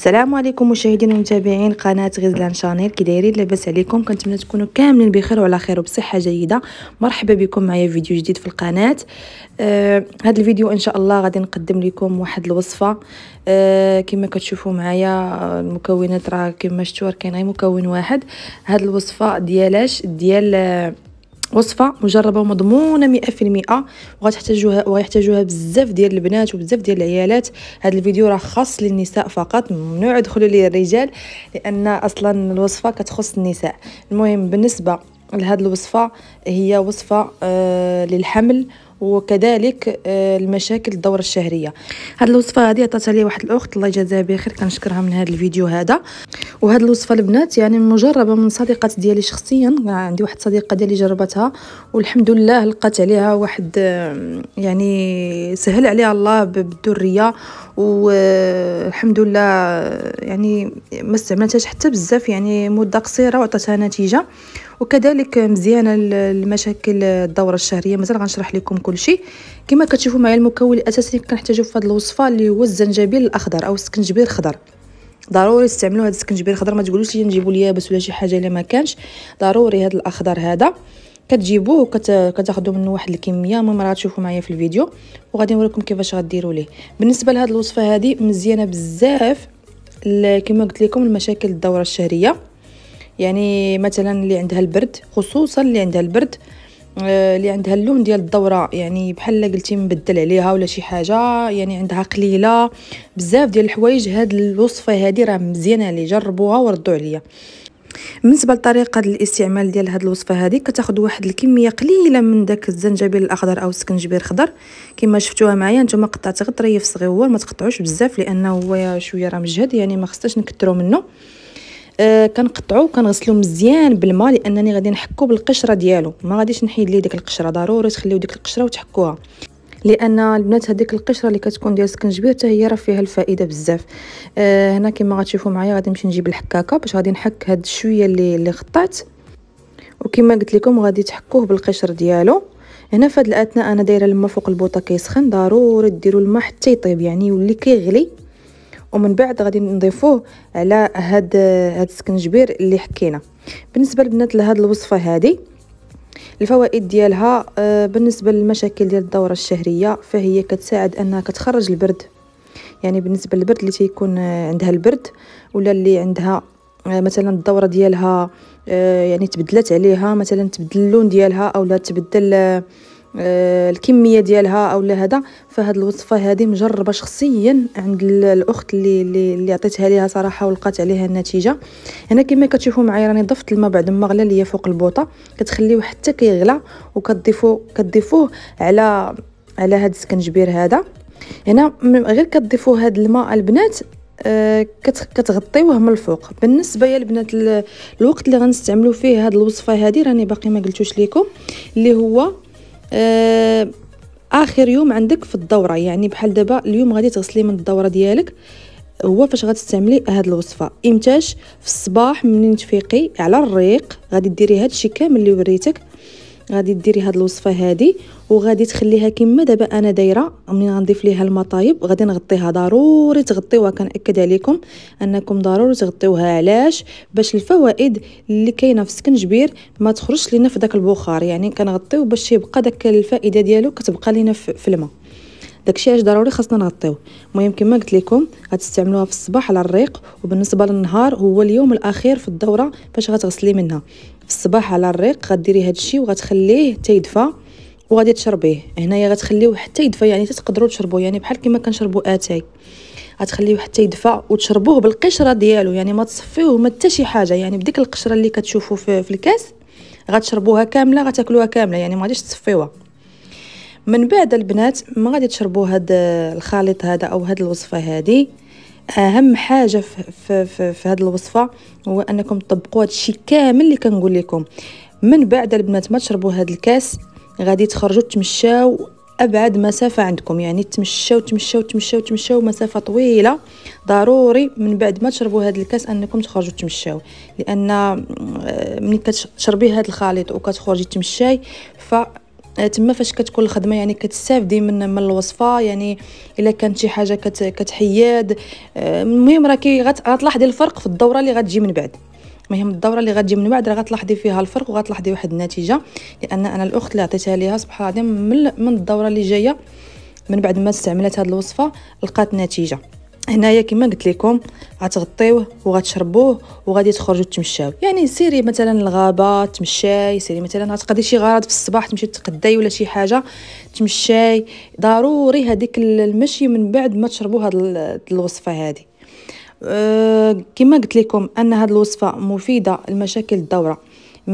السلام عليكم مشاهدين ومتابعين قناه غزلان شانيل كي دايرين لاباس عليكم كنتمنى تكونوا كاملين بخير وعلى خير وبصحه جيده مرحبا بكم معايا في فيديو جديد في القناه آه هذا الفيديو ان شاء الله غادي نقدم لكم واحد الوصفه آه كما كتشوفوا معايا المكونات راه كما شفتوا كاين غير مكون واحد هذه الوصفه ديالاش ديال آه وصفه مجربه ومضمونه مئة في المئة وغتحتاجوها وغيحتاجوها بزاف ديال البنات وبزاف ديال العيالات هذا الفيديو راه خاص للنساء فقط ممنوع يدخلوا ليه الرجال لان اصلا الوصفه كتخص النساء المهم بالنسبه لهذه الوصفه هي وصفه آه للحمل وكذلك آه، المشاكل الدوره الشهريه هاد الوصفه هذه عطاتها لي واحد الاخت الله يجازيها بخير كنشكرها من هذا الفيديو هذا وهاد الوصفه البنات يعني مجربه من صديقات ديالي شخصيا يعني عندي واحد صديقه ديالي جربتها والحمد لله لقات عليها واحد يعني سهل عليها الله بالذريه والحمد لله يعني ما استعملتهاش حتى بزاف يعني مده قصيره وعطاتها نتيجه وكذلك مزيانه المشاكل الدوره الشهريه مازال غنشرح لكم كل شيء كما كتشوفوا معايا المكون الاساسي اللي كنحتاجو في هذه الوصفه اللي هو الزنجبيل الاخضر او السكنجبير الخضر ضروري تستعملوا هذا السكنجبير الخضر ما تقولوش لي نجيبوا بس ولا شي حاجه الا ما كانش ضروري هذا الاخضر هذا كتجيبوه وكتاخذوا منه واحد الكميه المهم راه تشوفوا معايا في الفيديو وغادي نوريكم كيفاش غديروا ليه بالنسبه لهاد الوصفه هذه مزيانه بزاف كما قلت لكم المشاكل الدوره الشهريه يعني مثلا اللي عندها البرد خصوصا اللي عندها البرد آه آه، اللي عندها اللون ديال الدوره يعني بحال قلتي مبدل عليها ولا شي حاجه يعني عندها قليله بزاف ديال الحوايج هاد الوصفه هادي راه مزيانه اللي جربوها وردوا عليا بالنسبه لطريقه الاستعمال ديال هاد الوصفه هادي كتاخذ واحد الكميه قليله من داك الزنجبيل الاخضر او السكنجبير الخضر كما شفتوها معايا نتوما قطعت غير طريف صغيور ما تقطعوش بزاف لانه هو شويه راه مجهد يعني ما خصناش نكثروا منه آه، كنقطعو وكنغسلو مزيان بالماء لانني غادي نحكو بالقشره ديالو ما غاديش نحيد ليه ديك القشره ضروري تخليو ديك القشره وتحكوها لان البنات هذيك القشره اللي كتكون ديال السكنجبير حتى هي راه فيها الفائده بزاف آه هنا كما غتشوفوا معايا غادي نمشي نجيب الحكاكه باش غادي نحك هاد الشويه اللي اللي خطات وكما قلت لكم غادي تحكوه بالقشر ديالو هنا في هاد الاثناء انا دايره الماء فوق البوطه كيسخن ضروري ديروا الماء حتى يطيب يعني يولي كيغلي ومن بعد غادي نضيفوه على هاد هاد السكنجبير اللي حكينا بالنسبه البنات لهاد الوصفه هادي الفوائد ديالها آه، بالنسبه للمشاكل ديال الدوره الشهريه فهي كتساعد انها كتخرج البرد يعني بالنسبه للبرد اللي تيكون عندها البرد ولا اللي عندها آه، مثلا الدوره ديالها آه، يعني تبدلت عليها مثلا تبدل اللون ديالها اولا تبدل آه، الكميه ديالها اولا هذا فهاد الوصفه هذه مجربه شخصيا عند الاخت اللي اللي عطيتها ليها صراحه ولقات عليها النتيجه هنا كما كتشوفوا معايا راني ضفت الماء بعد ما غلا ليا فوق البوطه كتخليه حتى كيغلى وكتضيفو كتضيفوه على على هاد السكنجبير هذا هنا غير كتضيفوا هاد الماء البنات آه كتغطيوه من الفوق بالنسبه يا البنات الوقت اللي غنستعملو فيه هاد الوصفه هذه راني باقي ما قلتوش لكم اللي هو آه، اخر يوم عندك في الدوره يعني بحال دابا اليوم غادي تغسلي من الدوره ديالك هو فاش غتستعملي هاد الوصفه امتاش في الصباح منين تفيقي على الريق غادي ديري هادشي كامل اللي وريتك غادي ديري هاد الوصفه هادي وغادي تخليها كما دابا انا دايره منين غنضيف ليها المطايب غادي نغطيها ضروري تغطيوها كنأكد عليكم انكم ضروري تغطيوها علاش باش الفوائد اللي كاينه في السكنجبير ما تخرجش لينا في داك البخار يعني كنغطيو باش يبقى داك الفائده ديالو كتبقى لينا في الماء داكشي علاش ضروري خاصنا نغطيوه المهم كما قلت لكم غتستعملوها في الصباح على الريق وبالنسبه للنهار هو اليوم الاخير في الدوره فاش غتغسلي منها في الصباح على الريق غديري هادشي وغتخليه حتى يدفى وغادي تشربيه هنايا غتخليوه حتى يدفى يعني تقدروا تشربوه يعني بحال كما كنشربوا اتاي غتخليوه حتى يدفى وتشربوه بالقشره ديالو يعني ما تصفيوه ما حتى شي حاجه يعني بديك القشره اللي كتشوفوا في, في الكاس غتشربوها كامله غتاكلوها كامله يعني ما غاديش تصفيوها من بعد البنات ما غادي تشربوا هاد الخليط هذا او هاد الوصفه هذه اهم حاجه في, في, في, في هاد الوصفه هو انكم تطبقوا هاد الشيء كامل اللي كنقول لكم من بعد البنات ما تشربوا هاد الكاس غادي تخرجوا تمشاو ابعد مسافه عندكم يعني تمشاو تمشاو تمشاو تمشاو مسافه طويله ضروري من بعد ما تشربوا هذا الكاس انكم تخرجوا تمشاو لان آه، ملي كتشربي هذا الخليط وكتخرجي تمشاي ف آه، تما فاش كتكون الخدمه يعني كتستافدي من من الوصفه يعني الا كانت شي حاجه كت كتحياد آه، المهم راكي غتلاحظي الفرق في الدوره اللي غتجي من بعد المهم الدوره اللي غتجي من بعد راه غتلاحظي فيها الفرق وغتلاحظي واحد النتيجه لان انا الاخت اللي عطيتها ليها سبحان الله من, من الدوره اللي جايه من بعد ما استعملت هذه الوصفه لقات نتيجه هنايا كما قلت لكم غتغطيوه وغتشربوه وغادي تخرجوا تمشاو يعني سيري مثلا الغابه تمشاي سيري مثلا غتقضي شي غرض في الصباح تمشي تقداي ولا شي حاجه تمشاي ضروري هذيك المشي من بعد ما تشربوا هاد الوصفه هذه أه كما قلت لكم ان هاد الوصفه مفيده لمشاكل الدوره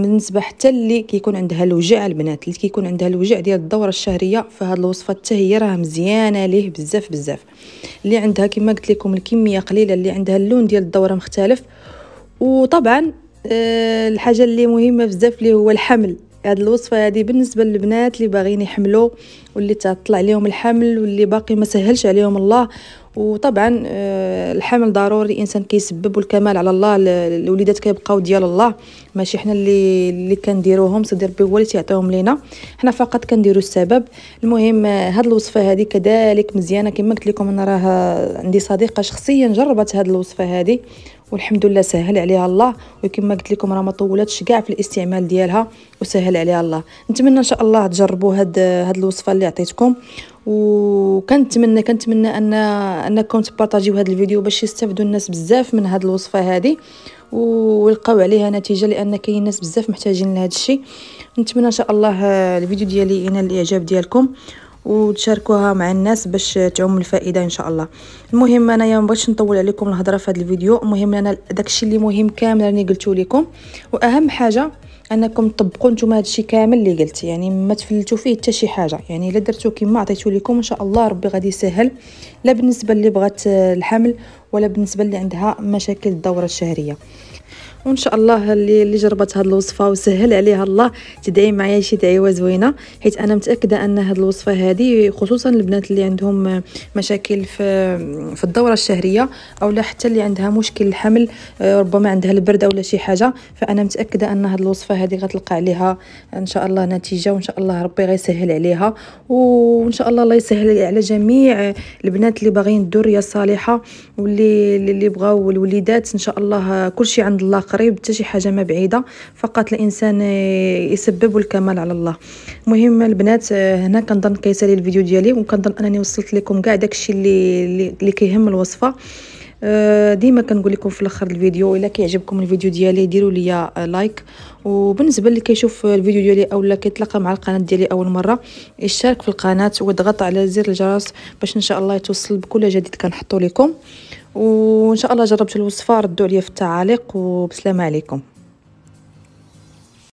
بالنسبه حتى اللي كيكون عندها الوجع البنات اللي كيكون عندها الوجع ديال الدوره الشهريه فهاد الوصفه حتى هي راه مزيانه ليه بزاف بزاف اللي عندها كما قلت لكم الكميه قليله اللي عندها اللون ديال الدوره مختلف وطبعا أه الحاجه اللي مهمه بزاف اللي هو الحمل هاد الوصفه هادي بالنسبه للبنات اللي باغيين يحملوا واللي تطلع عليهم الحمل واللي باقي ما سهلش عليهم الله وطبعا آه، الحمل ضروري الانسان كيسبب الكمال على الله الوليدات كيبقاو ديال الله ماشي حنا اللي اللي كنديروهم سيدي ربي هو اللي تيعطيهم لينا حنا فقط كنديروا السبب المهم آه، هاد الوصفه هادي كذلك مزيانه كما قلت لكم انا راه عندي صديقه شخصيا جربت هاد الوصفه هادي والحمد لله سهل عليها الله وكما قلت لكم راه ما طولتش كاع في الاستعمال ديالها وسهل عليها الله نتمنى ان شاء الله تجربوا هاد هاد الوصفه اللي عطيتكم وكنتمنى كنتمنى ان انكم تبارطاجيو هذا الفيديو باش يستافدوا الناس بزاف من هذه الوصفه هذه ويلقاو عليها نتيجه لان كاين ناس بزاف محتاجين لهذا الشيء نتمنى ان شاء الله آه، الفيديو ديالي ينال الاعجاب ديالكم وتشاركوها مع الناس باش تعم الفائده ان شاء الله المهم انايا ما بغيتش نطول عليكم الهضره في هذا الفيديو المهم انا داكشي اللي مهم كامل راني قلتو لكم واهم حاجه انكم تطبقوا نتوما هادشي كامل اللي قلت يعني ما تفلتوا فيه حتى شي حاجه يعني الا درتو كما عطيتو لكم ان شاء الله ربي غادي يسهل لا بالنسبه اللي بغات الحمل ولا بالنسبه اللي عندها مشاكل الدوره الشهريه وان شاء الله اللي اللي جربت هاد الوصفه وسهل عليها الله تدعي معايا شي دعيوه زوينه حيت انا متاكده ان هاد الوصفه هذه خصوصا البنات اللي عندهم مشاكل في في الدوره الشهريه او لا حتى اللي عندها مشكل الحمل آه، ربما عندها البرد او لا شي حاجه فانا متاكده ان هاد الوصفه هذه غتلقى عليها ان شاء الله نتيجه وان شاء الله ربي غيسهل عليها وان شاء الله الله يسهل على جميع البنات اللي باغيين الذريه الصالحه واللي اللي بغاو الوليدات ان شاء الله كل شيء عند الله قريب حتى شي حاجه ما بعيده فقط الانسان يسبب الكمال على الله المهم البنات هنا كنظن كيسالي الفيديو ديالي وكنظن انني وصلت لكم كاع داكشي اللي اللي كيهم الوصفه أه، ديما كنقول لكم في الاخر الفيديو الا كيعجبكم الفيديو ديالي ديروا لي لايك وبالنسبه اللي كيشوف الفيديو ديالي اولا كيتلاقى مع القناه ديالي اول مره يشارك في القناه ويضغط على زر الجرس باش ان شاء الله يتوصل بكل جديد كنحطو لكم وان شاء الله جربتوا الوصفه ردوا عليا في التعاليق وبسلامه عليكم